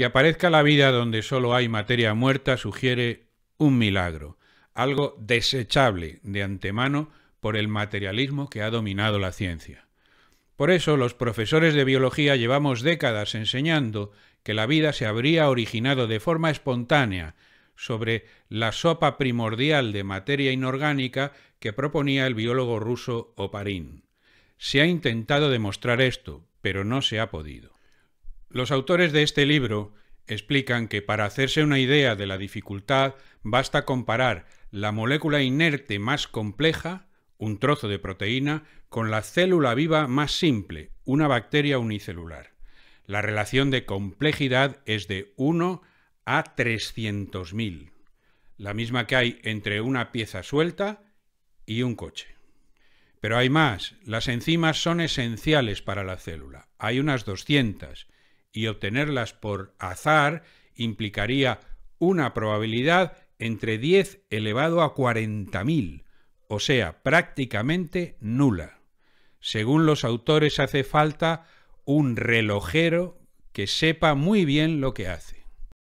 Que aparezca la vida donde solo hay materia muerta sugiere un milagro, algo desechable de antemano por el materialismo que ha dominado la ciencia. Por eso los profesores de biología llevamos décadas enseñando que la vida se habría originado de forma espontánea sobre la sopa primordial de materia inorgánica que proponía el biólogo ruso Oparin. Se ha intentado demostrar esto, pero no se ha podido. Los autores de este libro explican que para hacerse una idea de la dificultad basta comparar la molécula inerte más compleja, un trozo de proteína, con la célula viva más simple, una bacteria unicelular. La relación de complejidad es de 1 a 300.000, la misma que hay entre una pieza suelta y un coche. Pero hay más, las enzimas son esenciales para la célula, hay unas 200, y obtenerlas por azar implicaría una probabilidad entre 10 elevado a 40.000, o sea, prácticamente nula. Según los autores hace falta un relojero que sepa muy bien lo que hace.